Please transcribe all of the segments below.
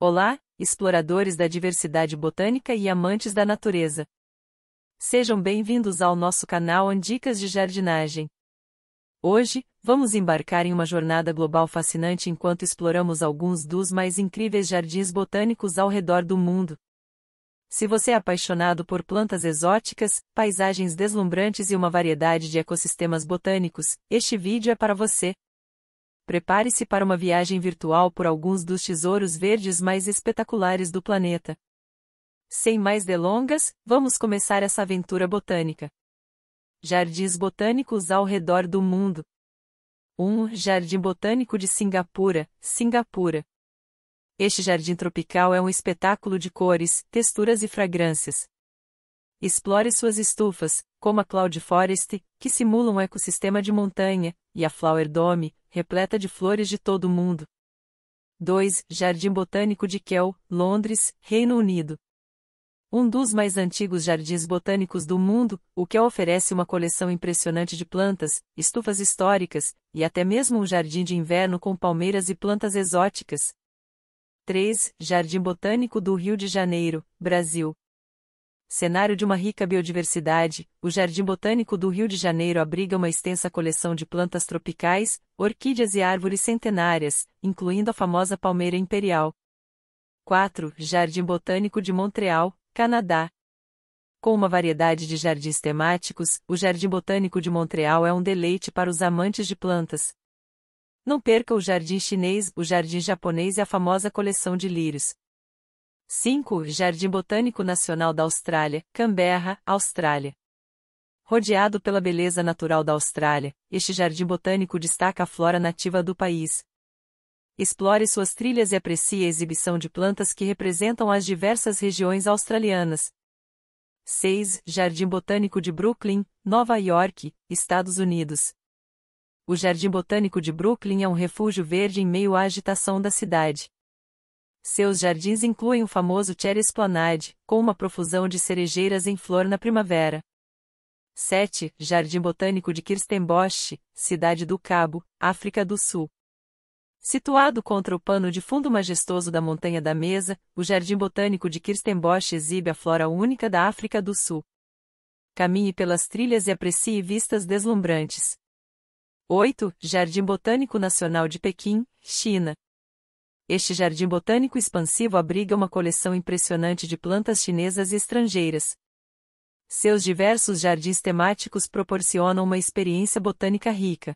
Olá, exploradores da diversidade botânica e amantes da natureza. Sejam bem-vindos ao nosso canal Andicas de Jardinagem. Hoje, vamos embarcar em uma jornada global fascinante enquanto exploramos alguns dos mais incríveis jardins botânicos ao redor do mundo. Se você é apaixonado por plantas exóticas, paisagens deslumbrantes e uma variedade de ecossistemas botânicos, este vídeo é para você prepare-se para uma viagem virtual por alguns dos tesouros verdes mais espetaculares do planeta. Sem mais delongas, vamos começar essa aventura botânica. Jardins botânicos ao redor do mundo. 1. Um, Jardim Botânico de Singapura, Singapura. Este jardim tropical é um espetáculo de cores, texturas e fragrâncias. Explore suas estufas, como a Cloud Forest, que simula um ecossistema de montanha, e a Flower Dome, repleta de flores de todo o mundo. 2. Jardim Botânico de Kew, Londres, Reino Unido. Um dos mais antigos jardins botânicos do mundo, o Kew oferece uma coleção impressionante de plantas, estufas históricas, e até mesmo um jardim de inverno com palmeiras e plantas exóticas. 3. Jardim Botânico do Rio de Janeiro, Brasil, Cenário de uma rica biodiversidade, o Jardim Botânico do Rio de Janeiro abriga uma extensa coleção de plantas tropicais, orquídeas e árvores centenárias, incluindo a famosa palmeira imperial. 4. Jardim Botânico de Montreal, Canadá. Com uma variedade de jardins temáticos, o Jardim Botânico de Montreal é um deleite para os amantes de plantas. Não perca o jardim chinês, o jardim japonês e a famosa coleção de lírios, 5. Jardim Botânico Nacional da Austrália, Canberra, Austrália. Rodeado pela beleza natural da Austrália, este jardim botânico destaca a flora nativa do país. Explore suas trilhas e aprecie a exibição de plantas que representam as diversas regiões australianas. 6. Jardim Botânico de Brooklyn, Nova York, Estados Unidos. O Jardim Botânico de Brooklyn é um refúgio verde em meio à agitação da cidade. Seus jardins incluem o famoso Cherry Esplanade, com uma profusão de cerejeiras em flor na primavera. 7. Jardim Botânico de Kirstenbosch, Cidade do Cabo, África do Sul. Situado contra o pano de fundo majestoso da Montanha da Mesa, o Jardim Botânico de Kirstenbosch exibe a flora única da África do Sul. Caminhe pelas trilhas e aprecie vistas deslumbrantes. 8. Jardim Botânico Nacional de Pequim, China. Este jardim botânico expansivo abriga uma coleção impressionante de plantas chinesas e estrangeiras. Seus diversos jardins temáticos proporcionam uma experiência botânica rica.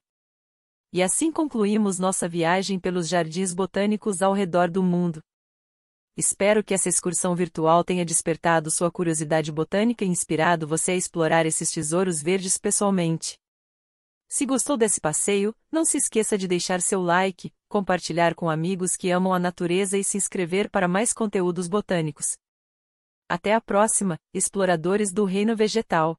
E assim concluímos nossa viagem pelos jardins botânicos ao redor do mundo. Espero que essa excursão virtual tenha despertado sua curiosidade botânica e inspirado você a explorar esses tesouros verdes pessoalmente. Se gostou desse passeio, não se esqueça de deixar seu like, compartilhar com amigos que amam a natureza e se inscrever para mais conteúdos botânicos. Até a próxima, exploradores do reino vegetal!